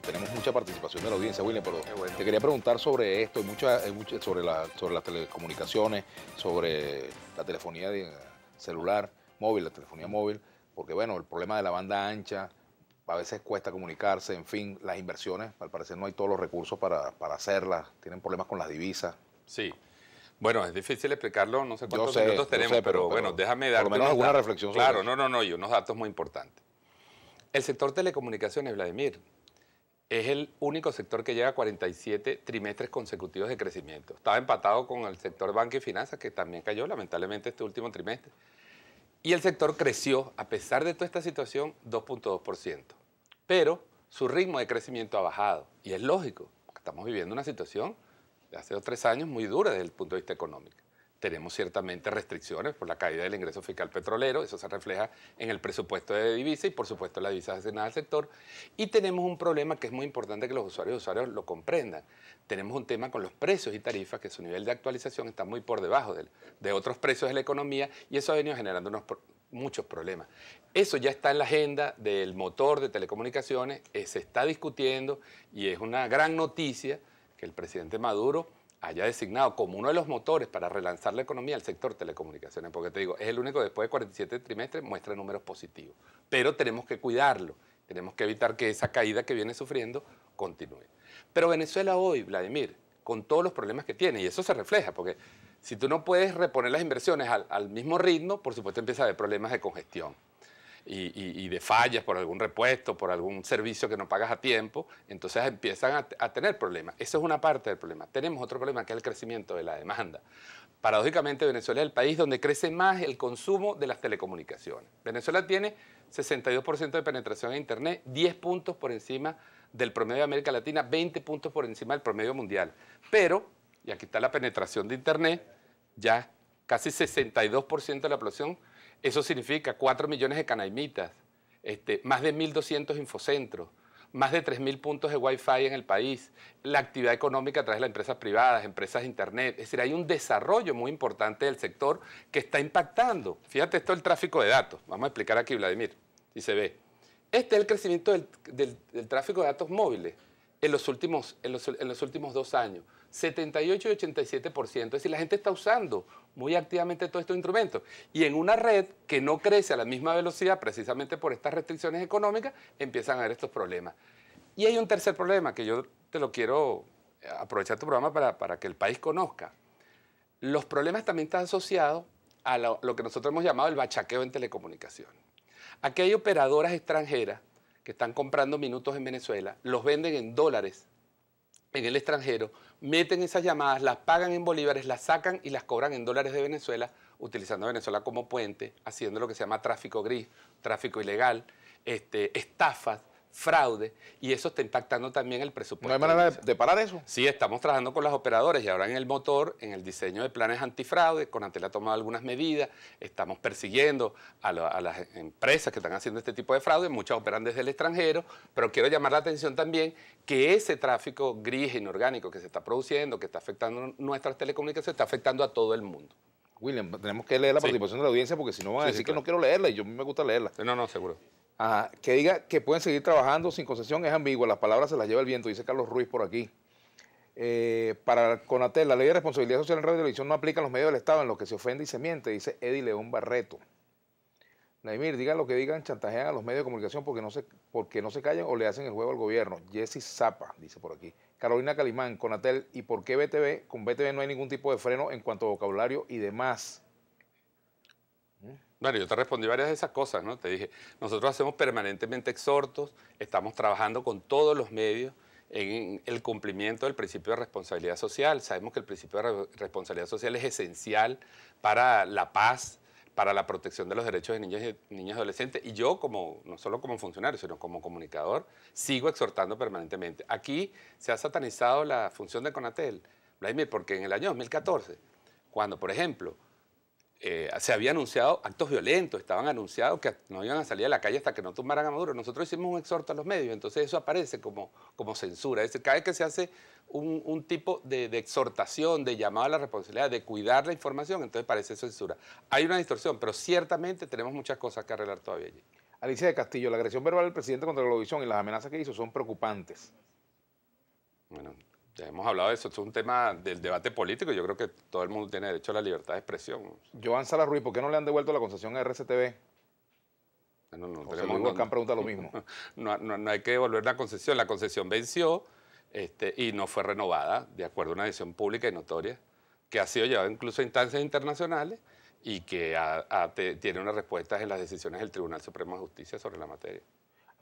tenemos mucha participación de la audiencia, William, te quería preguntar sobre esto, y mucha, sobre, la, sobre las telecomunicaciones, sobre la telefonía celular, móvil, la telefonía móvil, porque bueno, el problema de la banda ancha, a veces cuesta comunicarse, en fin, las inversiones, al parecer no hay todos los recursos para, hacerlas, tienen problemas con las divisas. Sí. Bueno, es difícil explicarlo, no sé cuántos minutos tenemos, pero, bueno, déjame dar. Por menos alguna reflexión sobre Claro, no, no, no, y unos datos muy importantes. El sector telecomunicaciones, Vladimir, es el único sector que llega a 47 trimestres consecutivos de crecimiento. Estaba empatado con el sector banca y finanzas, que también cayó lamentablemente este último trimestre. Y el sector creció, a pesar de toda esta situación, 2.2%. Pero su ritmo de crecimiento ha bajado. Y es lógico, estamos viviendo una situación de hace dos o tres años muy dura desde el punto de vista económico tenemos ciertamente restricciones por la caída del ingreso fiscal petrolero, eso se refleja en el presupuesto de divisa y por supuesto la divisa nada al sector. Y tenemos un problema que es muy importante que los usuarios y usuarios lo comprendan. Tenemos un tema con los precios y tarifas que su nivel de actualización está muy por debajo de, otros precios de la economía y eso ha venido generando muchos problemas. Eso ya está en la agenda del motor de telecomunicaciones, eh, se está discutiendo y es una gran noticia que el presidente Maduro haya designado como uno de los motores para relanzar la economía al sector telecomunicaciones, porque te digo, es el único después de 47 trimestres muestra números positivos, pero tenemos que cuidarlo, tenemos que evitar que esa caída que viene sufriendo continúe. Pero Venezuela hoy, Vladimir, con todos los problemas que tiene, y eso se refleja, porque si tú no puedes reponer las inversiones al, al mismo ritmo, por supuesto empieza a haber problemas de congestión y, de fallas por algún repuesto, por algún servicio que no pagas a tiempo, entonces empiezan a, tener problemas. Eso es una parte del problema. Tenemos otro problema que es el crecimiento de la demanda. Paradójicamente, Venezuela es el país donde crece más el consumo de las telecomunicaciones. Venezuela tiene 62% de penetración de Internet, 10 puntos por encima del promedio de América Latina, 20 puntos por encima del promedio mundial. Pero, y aquí está la penetración de Internet, ya casi 62% de la población eso significa 4 millones de canaimitas, este, más de 1.200 infocentros, más de 3.000 puntos de Wi-Fi en el país, la actividad económica a través de las empresas privadas, empresas de Internet. Es decir, hay un desarrollo muy importante del sector que está impactando. Fíjate esto el tráfico de datos. Vamos a explicar aquí, Vladimir, si se ve. Este es el crecimiento del, tráfico de datos móviles en los últimos, en los, en los últimos dos años. 78 y 87%. Es decir, la gente está usando muy activamente todos estos instrumentos. Y en una red que no crece a la misma velocidad, precisamente por estas restricciones económicas, empiezan a haber estos problemas. Y hay un tercer problema que yo te lo quiero eh, aprovechar tu programa para, que el país conozca. Los problemas también están asociados a lo, que nosotros hemos llamado el bachaqueo en telecomunicación. Aquí hay operadoras extranjeras que están comprando minutos en Venezuela, los venden en dólares en el extranjero, meten esas llamadas, las pagan en bolívares, las sacan y las cobran en dólares de Venezuela, utilizando a Venezuela como puente, haciendo lo que se llama tráfico gris, tráfico ilegal, este, estafas fraude y eso está impactando también el presupuesto. ¿No hay manera de, parar eso? Sí, estamos trabajando con las operadores y ahora en el motor, en el diseño de planes antifraude, Antel ha tomado algunas medidas, estamos persiguiendo a, las empresas que están haciendo este tipo de fraude, muchas operan desde el extranjero, pero quiero llamar la atención también que ese tráfico gris e inorgánico que se está produciendo, que está afectando nuestras telecomunicaciones, está afectando a todo el mundo. William, tenemos que leer la participación de la audiencia porque si no van a decir que no quiero leerla y yo me gusta leerla. No, no, seguro. Que diga que pueden seguir trabajando sin concesión es ambigua, las palabras se las lleva el viento, dice Carlos Ruiz por aquí. Eh, para Conatel, la ley de responsabilidad social en radio y televisión no aplica a los medios del Estado en los que se ofende y se miente, dice Eddie León Barreto. Naimir, diga lo que digan, chantajean a los medios de comunicación porque no se, porque no se callan o le hacen el juego al gobierno. Jesse Zapa, dice por aquí. Carolina Calimán, Conatel, ¿y por qué BTV? Con BTV no hay ningún tipo de freno en cuanto a vocabulario y demás. Bueno, yo te respondí varias de esas cosas, ¿no? Te dije, nosotros hacemos permanentemente exhortos, estamos trabajando con todos los medios en el cumplimiento del principio de responsabilidad social. Sabemos que el principio de responsabilidad social es esencial para la paz, para la protección de los derechos de niños y niñas adolescentes. Y yo, como, no solo como funcionario, sino como comunicador, sigo exhortando permanentemente. Aquí se ha satanizado la función de Conatel, Vladimir, porque en el año 2014, cuando, por ejemplo, eh, se había anunciado actos violentos, estaban anunciados que no iban a salir a la calle hasta que no tumbaran a Maduro. Nosotros hicimos un exhorto a los medios, entonces eso aparece como, como censura. Es decir, cada vez que se hace un, tipo de, exhortación, de llamado a la responsabilidad, de cuidar la información, entonces parece censura. Hay una distorsión, pero ciertamente tenemos muchas cosas que arreglar todavía allí. Alicia de Castillo, la agresión verbal del presidente contra la Globovisión y las amenazas que hizo son preocupantes. Bueno, ya hemos hablado de eso, es un tema del debate político. Yo creo que todo el mundo tiene derecho a la libertad de expresión. Joan Sala Ruiz, ¿por qué no le han devuelto la concesión a RCTV? Ah, no, no, pregunta lo mismo. No, hay que devolver la concesión. La concesión venció este, y no fue renovada, de acuerdo a una decisión pública y notoria, que ha sido llevada incluso a instancias internacionales y que tiene unas respuestas en las decisiones del Tribunal Supremo de Justicia sobre la materia.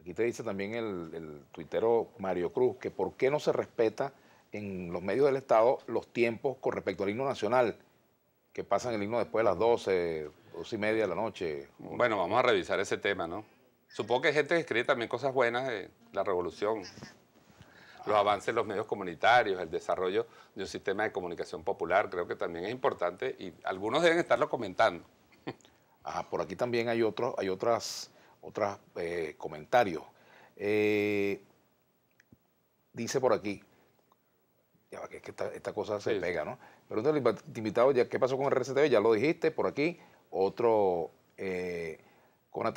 Aquí te dice también el, el tuitero Mario Cruz que por qué no se respeta en los medios del Estado los tiempos con respecto al himno nacional, que pasan el himno después de las 12, 12 y media de la noche. Bueno, vamos a revisar ese tema, ¿no? Supongo que hay gente que escribe también cosas buenas la revolución, los avances en los medios comunitarios, el desarrollo de un sistema de comunicación popular, creo que también es importante y algunos deben estarlo comentando. Ajá, ah, por aquí también hay otros hay otras, otras, eh, comentarios. Eh, dice por aquí, esta, cosa se pega, ¿no? Pregúntale al invitado, ya, ¿qué pasó con el RCTV? Ya lo dijiste por aquí. Otro, eh, con la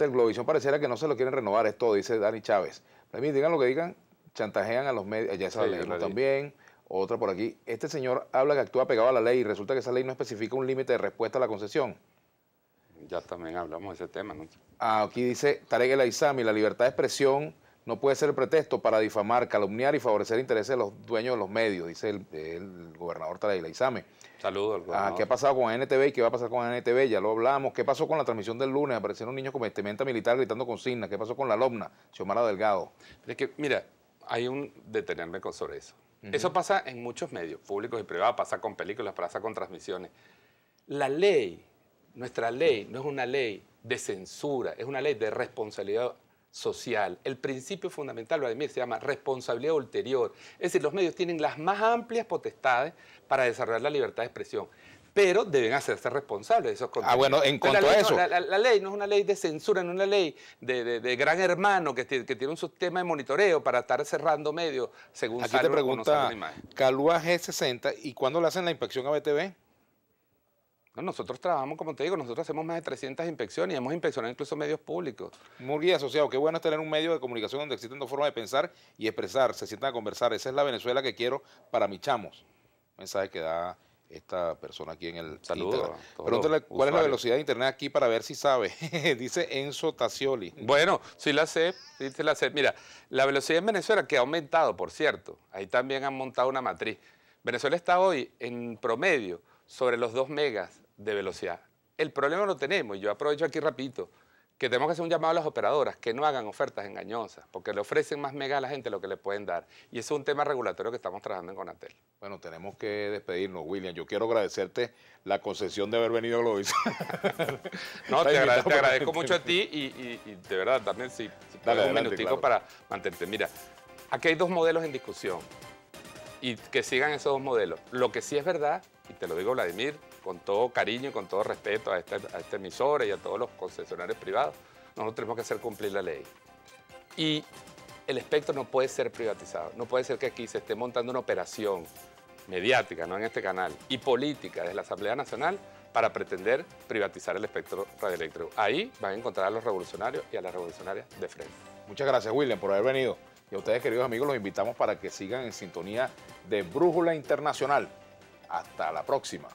pareciera que no se lo quieren renovar, esto dice Dani Chávez. Para mí, digan lo que digan, chantajean a los medios, ya esa también. Otra por aquí. Este señor habla que actúa pegado a la ley y resulta que esa ley no especifica un límite de respuesta a la concesión. Ya también hablamos de ese tema, ¿no? Ah, aquí dice Tarek El Aizami, la libertad de expresión no puede ser pretexto para difamar, calumniar y favorecer intereses de los dueños de los medios, dice el, gobernador Traidel Isame. Saludos al ah, gobernador. ¿Qué ha pasado con NTV y qué va a pasar con NTV? Ya lo hablamos. ¿Qué pasó con la transmisión del lunes? Aparecieron niño con vestimenta militar gritando consignas. ¿Qué pasó con la alumna, Xiomara Delgado? Es que, mira, hay un detenerme sobre eso. Eso pasa en muchos medios, públicos y privados, pasa con películas, pasa con transmisiones. La ley, nuestra ley, no es una ley de censura, es una ley de responsabilidad social. El principio fundamental, Vladimir, se llama responsabilidad ulterior. Es decir, los medios tienen las más amplias potestades para desarrollar la libertad de expresión pero deben hacerse responsables de esos contenidos. Ah, bueno, en cuanto a eso. la, ley no es una ley de censura, no es una ley de, gran hermano que, que, tiene un sistema de monitoreo para estar cerrando medios según Aquí te pregunta, no Calúa G60, ¿y cuándo le hacen la inspección a BTV? nosotros trabajamos, como te digo, nosotros hacemos más de 300 inspecciones y hemos inspeccionado incluso medios públicos. Muy bien, asociado, qué bueno es tener un medio de comunicación donde existen dos formas de pensar y expresar, se sientan a conversar. Esa es la Venezuela que quiero para mis chamos. Mensaje que da esta persona aquí en el saludo Pregúntale cuál es la velocidad de internet aquí para ver si sabe. Dice Enzo Tacioli. Bueno, sí la sé, sí la sé. Mira, la velocidad en Venezuela que ha aumentado, por cierto. Ahí también han montado una matriz. Venezuela está hoy en promedio sobre los 2 megas de velocidad. El problema lo tenemos, y yo aprovecho aquí rapidito, que tenemos que hacer un llamado a las operadoras, que no hagan ofertas engañosas, porque le ofrecen más mega a la gente lo que le pueden dar. Y eso es un tema regulatorio que estamos trabajando en Conatel. Bueno, tenemos que despedirnos, William. Yo quiero agradecerte la concesión de haber venido a Globis. no, te, agradezco mucho a ti y, de verdad también si, un minutico para mantenerte. Mira, aquí hay dos modelos en discusión y que sigan esos dos modelos. Lo que sí es verdad, y te lo digo Vladimir, con todo cariño y con todo respeto este, a este emisor y a todos los concesionarios privados, nosotros tenemos que hacer cumplir la ley. Y el espectro no puede ser privatizado, no puede ser que aquí se esté montando una operación mediática, no en este canal, y política desde la Asamblea Nacional para pretender privatizar el espectro radioeléctrico. Ahí van a encontrar a los revolucionarios y a las revolucionarias de frente. Muchas gracias, William, por haber venido. Y a ustedes, queridos amigos, los invitamos para que sigan en sintonía de Brújula Internacional. Hasta la próxima.